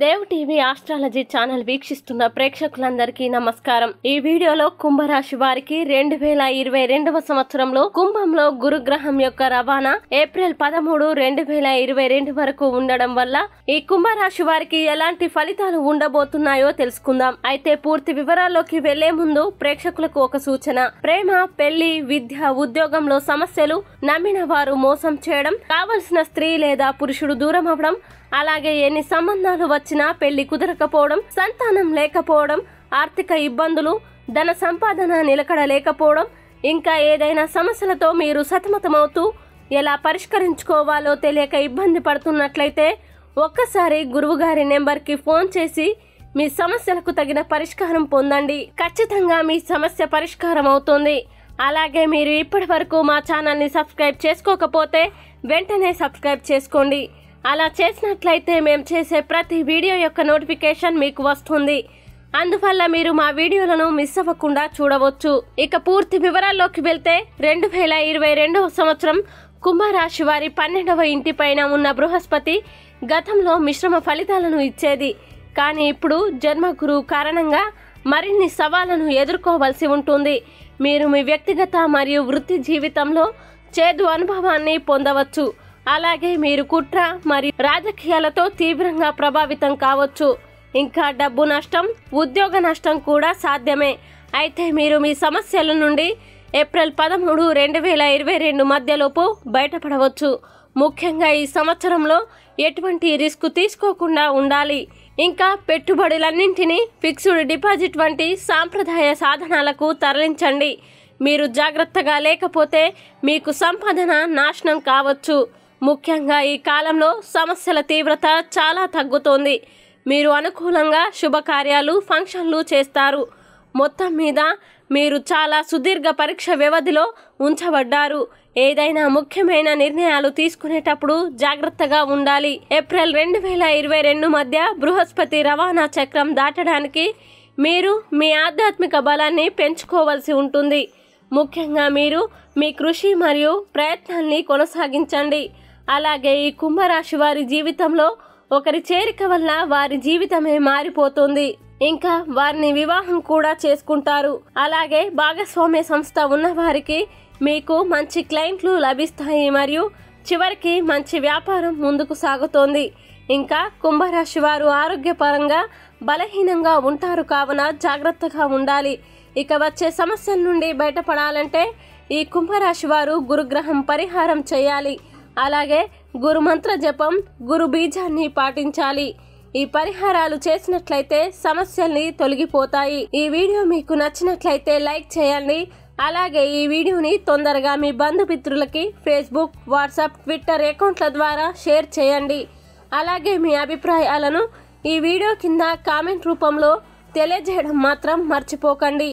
Dev TV astrology channel వీక్షిస్తున్న ప్రేక్షకులందరికీ నమస్కారం ఈ వీడియోలో కుంభరాశి వారికి రెండు వేల ఇరవై రెండవ సంవత్సరంలో కుంభంలో గురుగ్రహం యొక్క రవాణా ఏప్రిల్ పదమూడు రెండు వేల ఇరవై రెండు వరకు ఉండడం వల్ల ఈ కుంభరాశి వారికి ఎలాంటి ఫలితాలు ఉండబోతున్నాయో తెలుసుకుందాం అయితే పూర్తి వివరాల్లోకి వెళ్లే ముందు ప్రేక్షకులకు ఒక సూచన ప్రేమ పెళ్లి విద్య ఉద్యోగంలో సమస్యలు నమ్మిన వారు మోసం చేయడం కావలసిన స్త్రీ లేదా పురుషుడు దూరం అవడం అలాగే ఎన్ని సంబంధాలు వచ్చినా పెళ్లి కుదరకపోవడం సంతానం లేకపోవడం ఆర్థిక ఇబ్బందులు ధన సంపాదన నిలకడ లేకపోవడం ఇంకా ఏదైనా సమస్యలతో మీరు సతమతమవుతూ ఎలా పరిష్కరించుకోవాలో తెలియక ఇబ్బంది పడుతున్నట్లయితే ఒక్కసారి గురువుగారి నెంబర్కి ఫోన్ చేసి మీ సమస్యలకు తగిన పరిష్కారం పొందండి ఖచ్చితంగా మీ సమస్య పరిష్కారం అవుతుంది అలాగే మీరు ఇప్పటి వరకు మా ఛానల్ని సబ్స్క్రైబ్ చేసుకోకపోతే వెంటనే సబ్స్క్రైబ్ చేసుకోండి అలా చేసినట్లయితే మేము చేసే ప్రతి వీడియో యొక్క నోటిఫికేషన్ మీకు వస్తుంది అందువల్ల మీరు మా వీడియోలను మిస్ అవ్వకుండా చూడవచ్చు ఇక పూర్తి వివరాల్లోకి వెళ్తే రెండు వేల ఇరవై రెండవ సంవత్సరం కుంభరాశి వారి పన్నెండవ ఇంటి పైన ఉన్న బృహస్పతి గతంలో మిశ్రమ ఫలితాలను ఇచ్చేది కానీ ఇప్పుడు జన్మగురు కారణంగా మరిన్ని సవాళ్లను ఎదుర్కోవలసి ఉంటుంది మీరు మీ వ్యక్తిగత మరియు వృత్తి జీవితంలో చేదు అనుభవాన్ని పొందవచ్చు అలాగే మీరు కుట్ర మరియు రాజకీయాలతో తీవ్రంగా ప్రభావితం కావచ్చు ఇంకా డబ్బు నష్టం ఉద్యోగ నష్టం కూడా సాధ్యమే అయితే మీరు మీ సమస్యల నుండి ఏప్రిల్ పదమూడు రెండు వేల ఇరవై రెండు మధ్యలోపు బయటపడవచ్చు ముఖ్యంగా ఈ సంవత్సరంలో ఎటువంటి రిస్క్ తీసుకోకుండా ఉండాలి ఇంకా పెట్టుబడులన్నింటినీ ఫిక్స్డ్ డిపాజిట్ వంటి సాంప్రదాయ సాధనాలకు తరలించండి మీరు జాగ్రత్తగా లేకపోతే మీకు సంపాదన నాశనం కావచ్చు ముఖ్యంగా ఈ కాలంలో సమస్యల తీవ్రత చాలా తగ్గుతోంది మీరు అనుకూలంగా శుభకార్యాలు ఫంక్షన్లు చేస్తారు మొత్తం మీద మీరు చాలా సుదీర్ఘ పరీక్ష వ్యవధిలో ఉంచబడ్డారు ఏదైనా ముఖ్యమైన నిర్ణయాలు తీసుకునేటప్పుడు జాగ్రత్తగా ఉండాలి ఏప్రిల్ రెండు వేల ఇరవై రెండు మధ్య బృహస్పతి రవాణా చక్రం దాటడానికి మీరు మీ ఆధ్యాత్మిక బలాన్ని పెంచుకోవలసి ఉంటుంది ముఖ్యంగా మీరు మీ కృషి మరియు ప్రయత్నాన్ని కొనసాగించండి అలాగే ఈ కుంభరాశి వారి జీవితంలో ఒకరి చేరిక వల్ల వారి జీవితమే మారిపోతుంది ఇంకా వారిని వివాహం కూడా చేసుకుంటారు అలాగే భాగస్వామ్య సంస్థ ఉన్న వారికి మీకు మంచి క్లయింట్లు లభిస్తాయి మరియు చివరికి మంచి వ్యాపారం ముందుకు సాగుతోంది ఇంకా కుంభరాశి వారు ఆరోగ్యపరంగా బలహీనంగా ఉంటారు కావున జాగ్రత్తగా ఉండాలి ఇక వచ్చే సమస్యల నుండి బయటపడాలంటే ఈ కుంభరాశి వారు గురుగ్రహం పరిహారం చేయాలి అలాగే గురుమంత్ర జపం గురు బీజాన్ని పాటించాలి ఈ పరిహారాలు చేసినట్లయితే సమస్యల్ని తొలగిపోతాయి ఈ వీడియో మీకు నచ్చినట్లయితే లైక్ చేయండి అలాగే ఈ వీడియోని తొందరగా మీ బంధుమిత్రులకి ఫేస్బుక్ వాట్సాప్ ట్విట్టర్ అకౌంట్ల ద్వారా షేర్ చేయండి అలాగే మీ అభిప్రాయాలను ఈ వీడియో కింద కామెంట్ రూపంలో తెలియజేయడం మాత్రం మర్చిపోకండి